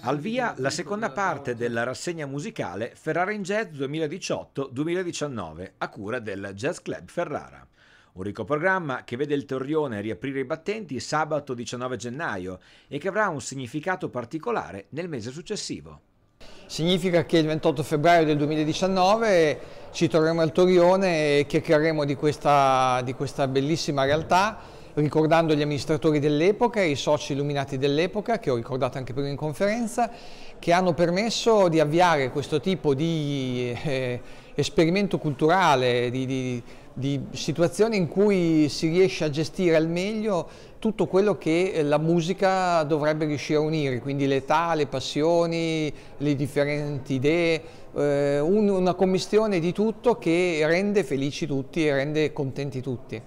Al via la seconda parte della rassegna musicale Ferrara in Jazz 2018-2019 a cura del Jazz Club Ferrara. Un ricco programma che vede il Torrione riaprire i battenti sabato 19 gennaio e che avrà un significato particolare nel mese successivo. Significa che il 28 febbraio del 2019 ci troveremo al Torrione e chiacchiereremo di questa, di questa bellissima realtà ricordando gli amministratori dell'epoca e i soci illuminati dell'epoca, che ho ricordato anche prima in conferenza, che hanno permesso di avviare questo tipo di eh, esperimento culturale, di, di, di situazione in cui si riesce a gestire al meglio tutto quello che la musica dovrebbe riuscire a unire, quindi l'età, le passioni, le differenti idee, eh, un, una commissione di tutto che rende felici tutti e rende contenti tutti.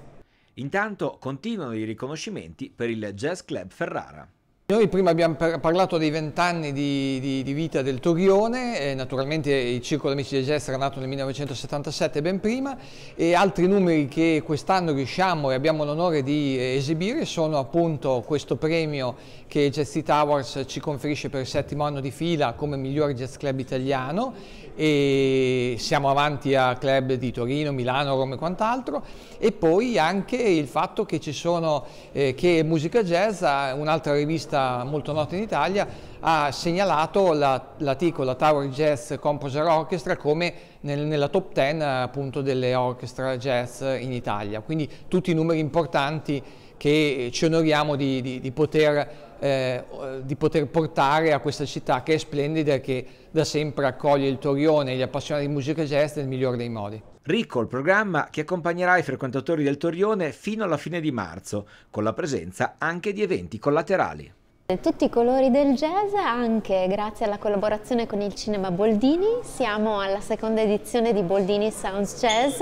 Intanto continuano i riconoscimenti per il Jazz Club Ferrara. Noi prima abbiamo parlato dei vent'anni di, di, di, vita del Torione, eh, naturalmente il Circolo Amici del Gesta era nato nel 1977 ben prima e altri numeri che quest'anno riusciamo e abbiamo l'onore di eh, esibire sono appunto questo premio che Jazzy Towers ci conferisce per il settimo anno di fila come miglior jazz club italiano e siamo avanti a club di Torino, Milano, Roma e quant'altro e poi anche il fatto che ci sono, eh, che Musica Jazz ha un'altra rivista giornata molto nota in Italia, ha segnalato la, la TICO, la Tower Jazz Composer Orchestra, come nel, nella top 10 appunto delle orchestra jazz in Italia. Quindi tutti i numeri importanti che ci onoriamo di, di, di, poter, eh, di, poter, portare a questa città che è splendida e che da sempre accoglie il Torione e gli appassionati di musica jazz nel migliore dei modi. Ricco il programma che accompagnerà i frequentatori del Torione fino alla fine di marzo, con la presenza anche di eventi collaterali. Tutti i colori del jazz, anche grazie alla collaborazione con il Cinema Boldini, siamo alla seconda edizione di Boldini Sounds Jazz,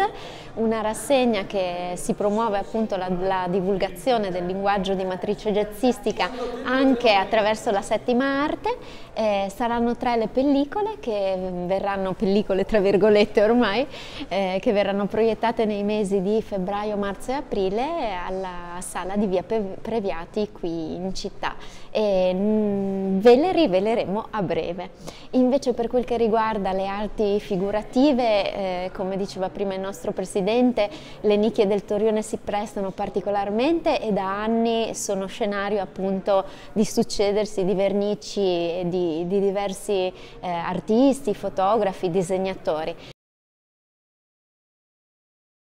una rassegna che si promuove appunto la, la divulgazione del linguaggio di matrice jazzistica anche attraverso la settima arte. Eh, saranno tre le pellicole che verranno, pellicole tra virgolette ormai, eh, che verranno proiettate nei mesi di febbraio, marzo e aprile alla sala di via Previati qui in città e mm, ve le riveleremo a breve. Invece per quel che riguarda le arti figurative, eh, come diceva prima il nostro presidente, le nicchie del Torione si prestano particolarmente e da anni sono scenario appunto di succedersi di vernici di, di diversi eh, artisti, fotografi, disegnatori.